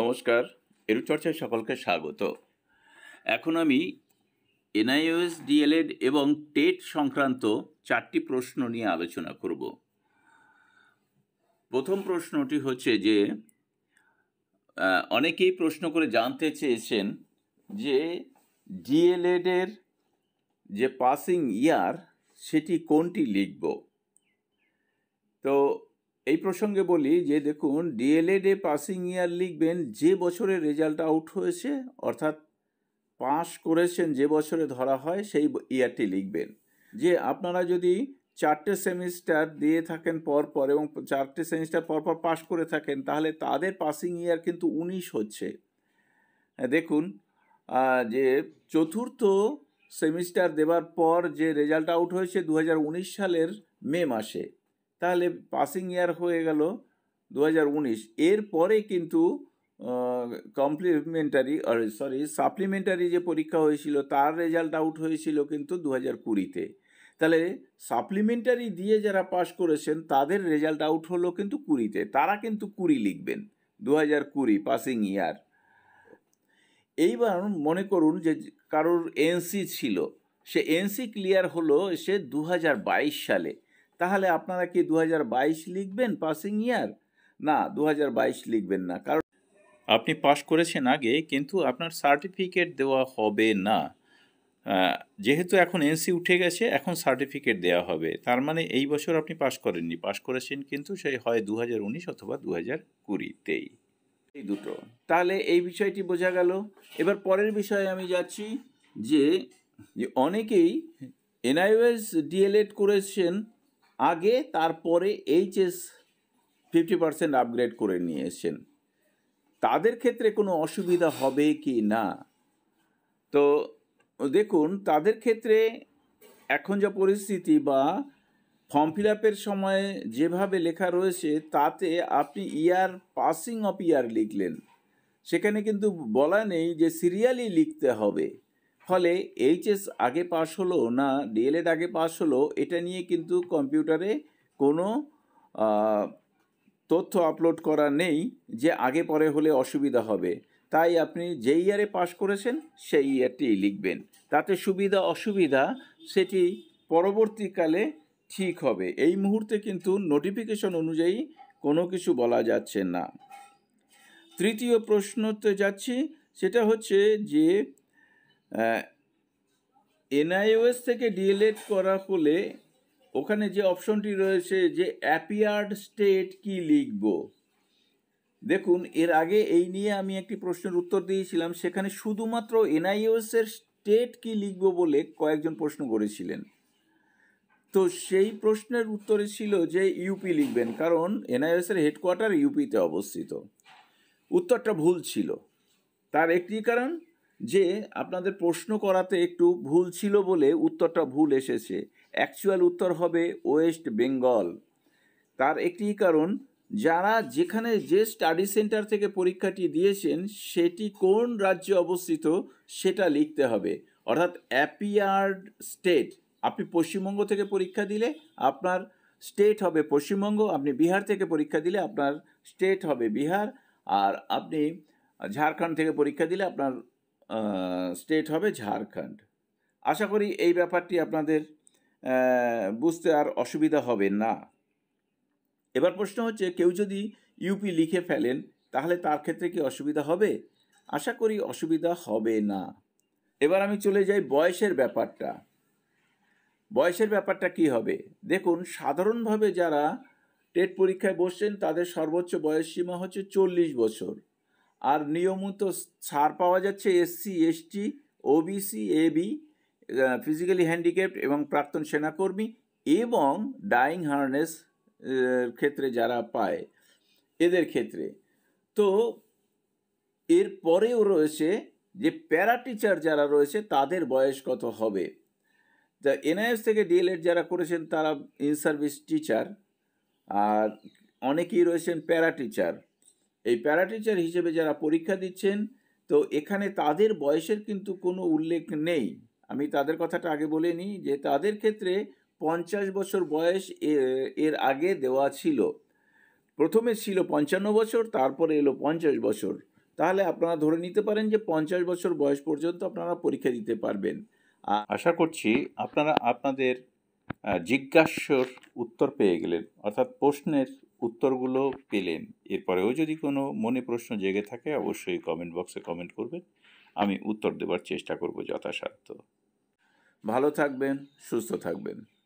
নমস্কার এরুচর্চায় সকলকে স্বাগত এখন আমি এনআইওএস ডিএলএড এবং টেট সংক্রান্ত চারটি প্রশ্ন নিয়ে আলোচনা করব প্রথম প্রশ্নটি হচ্ছে যে অনেকেই প্রশ্ন করে জানতে চেয়েছেন যে ডিএলএডের যে পাসিং ইয়ার সেটি কোনটি লিখব তো এই প্রসঙ্গে বলি যে দেখুন ডিএলএডে পাসিং ইয়ার লিখবেন যে বছরে রেজাল্ট আউট হয়েছে অর্থাৎ পাস করেছেন যে বছরে ধরা হয় সেই ইয়ারটি লিখবেন যে আপনারা যদি চারটে সেমিস্টার দিয়ে থাকেন পরপর এবং চারটে সেমিস্টার পরপর পাস করে থাকেন তাহলে তাদের পাসিং ইয়ার কিন্তু উনিশ হচ্ছে দেখুন যে চতুর্থ সেমিস্টার দেবার পর যে রেজাল্ট আউট হয়েছে দু সালের মে মাসে তাহলে পাসিং ইয়ার হয়ে গেল দু হাজার উনিশ কিন্তু কমপ্লিমেন্টারি সরি সাপ্লিমেন্টারি যে পরীক্ষা হয়েছিল তার রেজাল্ট আউট হয়েছিল কিন্তু দু হাজার কুড়িতে তাহলে সাপ্লিমেন্টারি দিয়ে যারা পাস করেছেন তাদের রেজাল্ট আউট হলো কিন্তু কুড়িতে তারা কিন্তু কুড়ি লিখবেন দু হাজার কুড়ি পাসিং ইয়ার এইবার মনে করুন যে কারোর এনসি ছিল সে এনসি ক্লিয়ার হলো সে দু সালে তাহলে আপনারা কি দু লিখবেন পাসিং ইয়ার না দু লিখবেন না কারণ আপনি পাশ করেছেন আগে কিন্তু আপনার সার্টিফিকেট দেওয়া হবে না যেহেতু এখন এনসি উঠে গেছে এখন সার্টিফিকেট দেওয়া হবে তার মানে এই বছর আপনি পাশ করেননি পাশ করেছেন কিন্তু সেই হয় দু অথবা দু হাজার কুড়িতেই এই দুটো তাহলে এই বিষয়টি বোঝা গেল এবার পরের বিষয়ে আমি যাচ্ছি যে অনেকেই এনআইওএস ডিএলএড করেছেন আগে তারপরে এইচএস ফিফটি পার্সেন্ট আপগ্রেড করে নিয়ে এসছেন তাদের ক্ষেত্রে কোনো অসুবিধা হবে কি না তো দেখুন তাদের ক্ষেত্রে এখন যা পরিস্থিতি বা ফর্ম ফিল আপের সময় যেভাবে লেখা রয়েছে তাতে আপনি ইয়ার পাসিং অফ ইয়ার লিখলেন সেখানে কিন্তু বলা নেই যে সিরিয়ালি লিখতে হবে ফলে এইচএস আগে পাশ হলো না ডিএলএড আগে পাশ হলো এটা নিয়ে কিন্তু কম্পিউটারে কোনো তথ্য আপলোড করা নেই যে আগে পরে হলে অসুবিধা হবে তাই আপনি যে ইয়ারে পাশ করেছেন সেই ইয়ারটি লিখবেন তাতে সুবিধা অসুবিধা সেটি পরবর্তীকালে ঠিক হবে এই মুহূর্তে কিন্তু নোটিফিকেশন অনুযায়ী কোনো কিছু বলা যাচ্ছে না তৃতীয় প্রশ্নতে যাচ্ছি সেটা হচ্ছে যে এনআইওএস থেকে ডিএলএড করার ফলে ওখানে যে অপশনটি রয়েছে যে অ্যাপিয়ার্ড স্টেট কি লিখব দেখুন এর আগে এই নিয়ে আমি একটি প্রশ্নের উত্তর দিয়েছিলাম সেখানে শুধুমাত্র এনআইওএস এর স্টেট কি লিখব বলে কয়েকজন প্রশ্ন করেছিলেন তো সেই প্রশ্নের উত্তরে ছিল যে ইউপি লিখবেন কারণ এনআইওএস এর হেডকোয়ার্টার ইউপিতে অবস্থিত উত্তরটা ভুল ছিল তার একটি কারণ যে আপনাদের প্রশ্ন করাতে একটু ভুল ছিল বলে উত্তরটা ভুল এসেছে অ্যাকচুয়াল উত্তর হবে ওয়েস্ট বেঙ্গল তার একটি কারণ যারা যেখানে যে স্টাডি সেন্টার থেকে পরীক্ষাটি দিয়েছেন সেটি কোন রাজ্যে অবস্থিত সেটা লিখতে হবে অর্থাৎ অ্যাপিয়ার্ড স্টেট আপনি পশ্চিমবঙ্গ থেকে পরীক্ষা দিলে আপনার স্টেট হবে পশ্চিমবঙ্গ আপনি বিহার থেকে পরীক্ষা দিলে আপনার স্টেট হবে বিহার আর আপনি ঝাড়খণ্ড থেকে পরীক্ষা দিলে আপনার স্টেট হবে ঝাড়খণ্ড আশা করি এই ব্যাপারটি আপনাদের বুঝতে আর অসুবিধা হবে না এবার প্রশ্ন হচ্ছে কেউ যদি ইউপি লিখে ফেলেন তাহলে তার ক্ষেত্রে কি অসুবিধা হবে আশা করি অসুবিধা হবে না এবার আমি চলে যাই বয়সের ব্যাপারটা বয়সের ব্যাপারটা কি হবে দেখুন সাধারণভাবে যারা টেট পরীক্ষায় বসছেন তাদের সর্বোচ্চ বয়স সীমা হচ্ছে চল্লিশ বছর আর নিয়মিত ছাড় পাওয়া যাচ্ছে এসসি এসটি ওবিসি এবি ফিজিক্যালি হ্যান্ডিক্যাপ্ট এবং প্রাক্তন সেনাকর্মী এবং ডাইং হার্নেস ক্ষেত্রে যারা পায় এদের ক্ষেত্রে তো এর পরেও রয়েছে যে প্যারা টিচার যারা রয়েছে তাদের বয়স কত হবে যা এনআইএস থেকে ডিএলএড যারা করেছেন তারা ইন সার্ভিস টিচার আর অনেকেই রয়েছেন প্যারা টিচার এই প্যারাটিচার হিসেবে যারা পরীক্ষা দিচ্ছেন তো এখানে তাদের বয়সের কিন্তু কোনো উল্লেখ নেই আমি তাদের কথাটা আগে বলে নিই যে তাদের ক্ষেত্রে পঞ্চাশ বছর বয়স এর আগে দেওয়া ছিল প্রথমে ছিল পঞ্চান্ন বছর তারপরে এলো পঞ্চাশ বছর তাহলে আপনারা ধরে নিতে পারেন যে পঞ্চাশ বছর বয়স পর্যন্ত আপনারা পরীক্ষা দিতে পারবেন আশা করছি আপনারা আপনাদের জিজ্ঞাস্যর উত্তর পেয়ে গেলেন অর্থাৎ প্রশ্নের উত্তরগুলো পেলেন এরপরেও যদি কোনো মনে প্রশ্ন জেগে থাকে অবশ্যই কমেন্ট বক্সে কমেন্ট করবেন আমি উত্তর দেবার চেষ্টা করব যথাসাধ্য ভালো থাকবেন সুস্থ থাকবেন